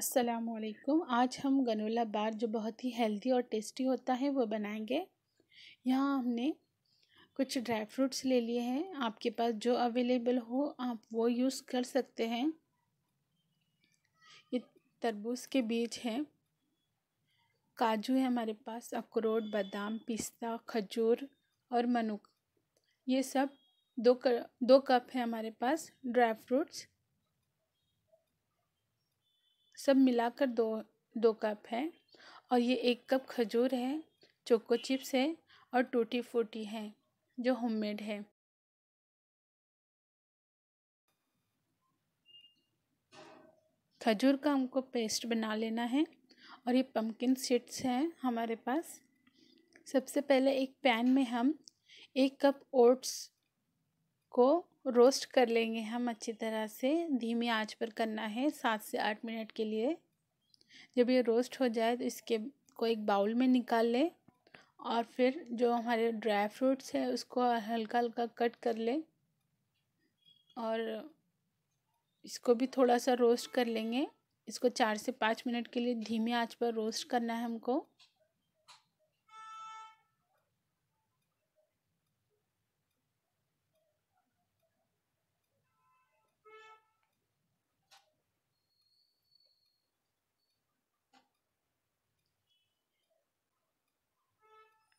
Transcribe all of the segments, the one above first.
असलकुम आज हम गनोला बार जो बहुत ही हेल्दी और टेस्टी होता है वो बनाएंगे यहाँ हमने कुछ ड्राई फ्रूट्स ले लिए हैं आपके पास जो अवेलेबल हो आप वो यूज़ कर सकते हैं ये तरबूज के बीज हैं काजू है हमारे पास अखरोट बादाम पिस्ता खजूर और मनुक ये सब दो कर, दो कप है हमारे पास ड्राई फ्रूट्स सब मिलाकर दो दो कप है और ये एक कप खजूर है चोको चिप्स है और टूटी फूटी है जो होममेड है खजूर का हमको पेस्ट बना लेना है और ये पम्पकिन सीड्स हैं हमारे पास सबसे पहले एक पैन में हम एक कप ओट्स को रोस्ट कर लेंगे हम अच्छी तरह से धीमी आंच पर करना है सात से आठ मिनट के लिए जब ये रोस्ट हो जाए तो इसके को एक बाउल में निकाल लें और फिर जो हमारे ड्राई फ्रूट्स है उसको हल्का हल्का कट कर लें और इसको भी थोड़ा सा रोस्ट कर लेंगे इसको चार से पाँच मिनट के लिए धीमी आंच पर रोस्ट करना है हमको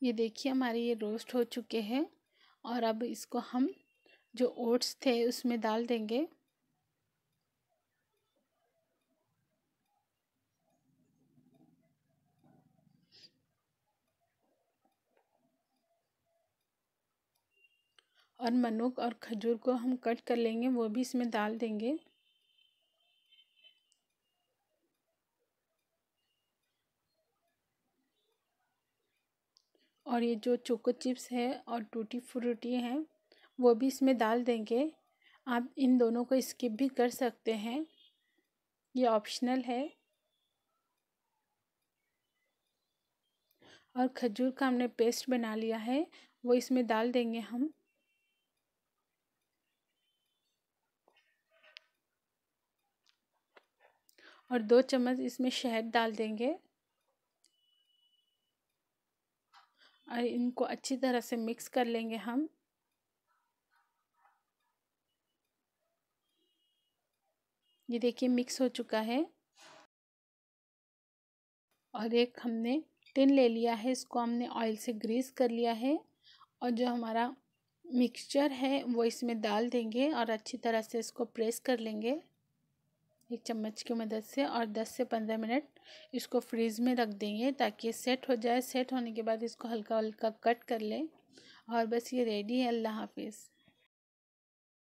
ये देखिए हमारे ये रोस्ट हो चुके हैं और अब इसको हम जो ओट्स थे उसमें डाल देंगे और मनुक और खजूर को हम कट कर लेंगे वो भी इसमें डाल देंगे और ये जो चोको चिप्स है और टूटी फ्रूटी हैं वो भी इसमें डाल देंगे आप इन दोनों को स्किप भी कर सकते हैं ये ऑप्शनल है और खजूर का हमने पेस्ट बना लिया है वो इसमें डाल देंगे हम और दो चम्मच इसमें शहद डाल देंगे और इनको अच्छी तरह से मिक्स कर लेंगे हम ये देखिए मिक्स हो चुका है और एक हमने टिन ले लिया है इसको हमने ऑयल से ग्रीस कर लिया है और जो हमारा मिक्सचर है वो इसमें डाल देंगे और अच्छी तरह से इसको प्रेस कर लेंगे एक चम्मच की मदद से और 10 से 15 मिनट इसको फ्रीज में रख देंगे ताकि ये सेट हो जाए सेट होने के बाद इसको हल्का हल्का कट कर लें और बस ये रेडी है अल्लाह हाफिज़